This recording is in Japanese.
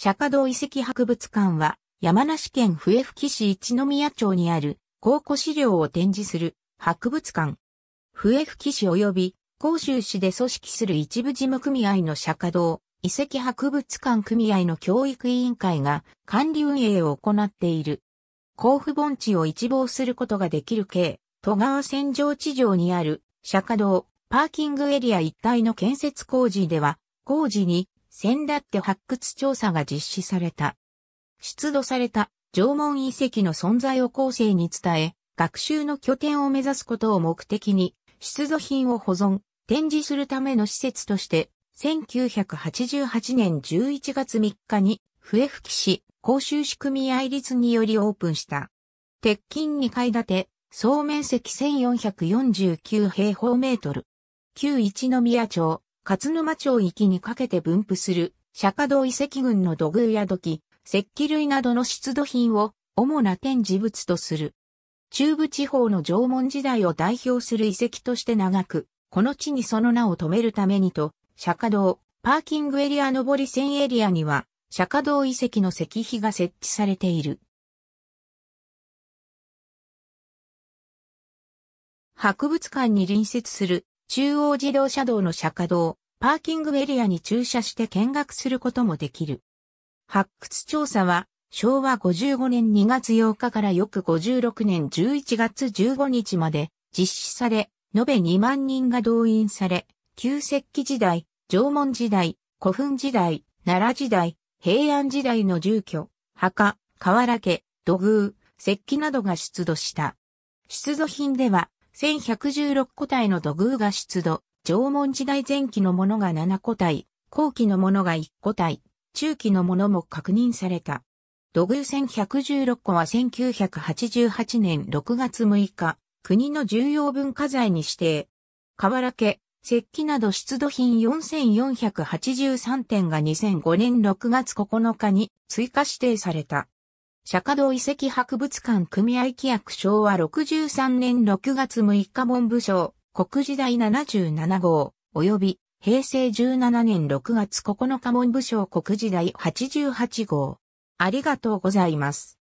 釈迦堂遺跡博物館は、山梨県笛吹市一宮町にある、考古資料を展示する博物館。笛吹市及び、甲州市で組織する一部事務組合の釈迦堂、遺跡博物館組合の教育委員会が管理運営を行っている。甲府盆地を一望することができる系、戸川線上地上にある釈迦堂、パーキングエリア一帯の建設工事では、工事に先立って発掘調査が実施された。出土された縄文遺跡の存在を後世に伝え、学習の拠点を目指すことを目的に、出土品を保存、展示するための施設として、1988年11月3日に、笛吹市公衆仕組み合律によりオープンした。鉄筋2階建て、総面積1449平方メートル。旧一宮町、勝沼町域にかけて分布する、釈迦堂遺跡群の土偶や土器、石器類などの出土品を主な展示物とする。中部地方の縄文時代を代表する遺跡として長く、この地にその名を留めるためにと、釈迦堂、パーキングエリア上り線エリアには、釈迦堂遺跡の石碑が設置されている。博物館に隣接する中央自動車道の車迦道、パーキングエリアに駐車して見学することもできる。発掘調査は、昭和55年2月8日から翌56年11月15日まで実施され、延べ2万人が動員され、旧石器時代、縄文時代、古墳時代、奈良時代、平安時代の住居、墓、河原家、土偶、石器などが出土した。出土品では、1116個体の土偶が出土、縄文時代前期のものが7個体、後期のものが1個体、中期のものも確認された。土偶1116個は1988年6月6日、国の重要文化財に指定。瓦家、石器など出土品4483点が2005年6月9日に追加指定された。釈迦堂遺跡博物館組合規約昭和63年6月6日文部省、国時代77号、及び平成17年6月9日文部省国時代88号。ありがとうございます。